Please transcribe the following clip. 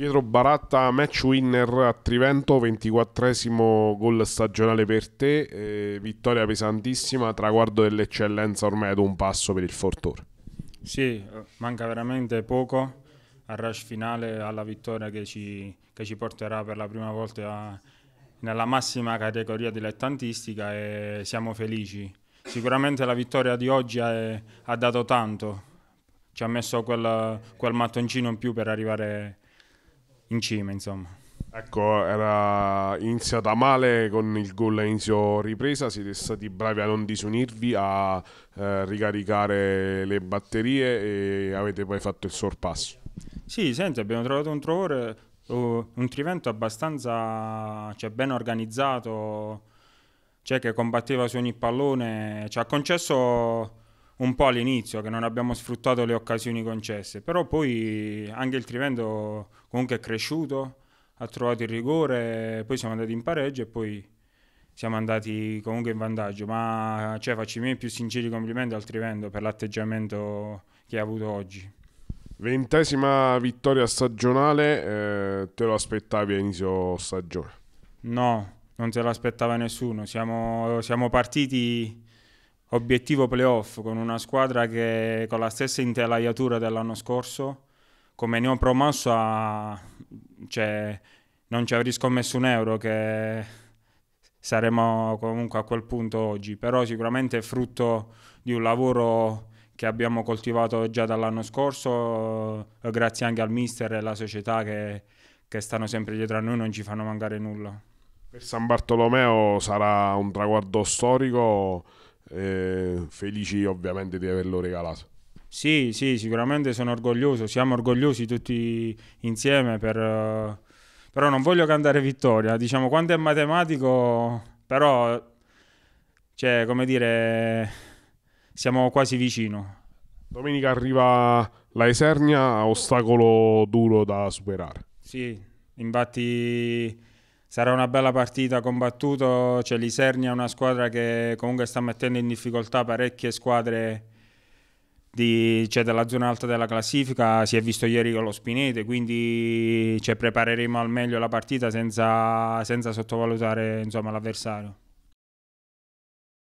Pietro Baratta, match winner a Trivento, 24 gol stagionale per te, eh, vittoria pesantissima, traguardo dell'eccellenza ormai ad un passo per il Fortore. Sì, manca veramente poco al rush finale, alla vittoria che ci, che ci porterà per la prima volta nella massima categoria dilettantistica e siamo felici. Sicuramente la vittoria di oggi è, ha dato tanto, ci ha messo quel, quel mattoncino in più per arrivare a in cima, insomma. Ecco, era iniziata male con il gol a inizio ripresa, siete stati bravi a non disunirvi, a eh, ricaricare le batterie e avete poi fatto il sorpasso. Sì, senti, abbiamo trovato un trovore, un Trivento abbastanza cioè, ben organizzato, cioè che combatteva su ogni pallone, ci ha concesso un po' all'inizio, che non abbiamo sfruttato le occasioni concesse, però poi anche il Trivendo comunque è cresciuto, ha trovato il rigore, poi siamo andati in pareggio e poi siamo andati comunque in vantaggio, ma cioè, faccio i miei più sinceri complimenti al Trivendo per l'atteggiamento che ha avuto oggi. Ventesima vittoria stagionale, eh, te lo aspettavi a inizio stagione? No, non te l'aspettava nessuno, siamo, siamo partiti obiettivo playoff con una squadra che con la stessa intelaiatura dell'anno scorso, come ne neopromossa, cioè, non ci avrei scommesso un euro che saremo comunque a quel punto oggi, però sicuramente è frutto di un lavoro che abbiamo coltivato già dall'anno scorso, grazie anche al mister e alla società che, che stanno sempre dietro a noi, non ci fanno mancare nulla. Per San Bartolomeo sarà un traguardo storico eh, felici ovviamente di averlo regalato. Sì, sì, sicuramente sono orgoglioso, siamo orgogliosi tutti insieme per... Eh, però non voglio cantare vittoria, diciamo quando è matematico, però, cioè, come dire, siamo quasi vicino. Domenica arriva la Esernia, ostacolo duro da superare. Sì, infatti sarà una bella partita combattuto, cioè l'Isernia una squadra che comunque sta mettendo in difficoltà parecchie squadre di, cioè, della zona alta della classifica, si è visto ieri con lo Spinete, quindi ci cioè, prepareremo al meglio la partita senza, senza sottovalutare l'avversario.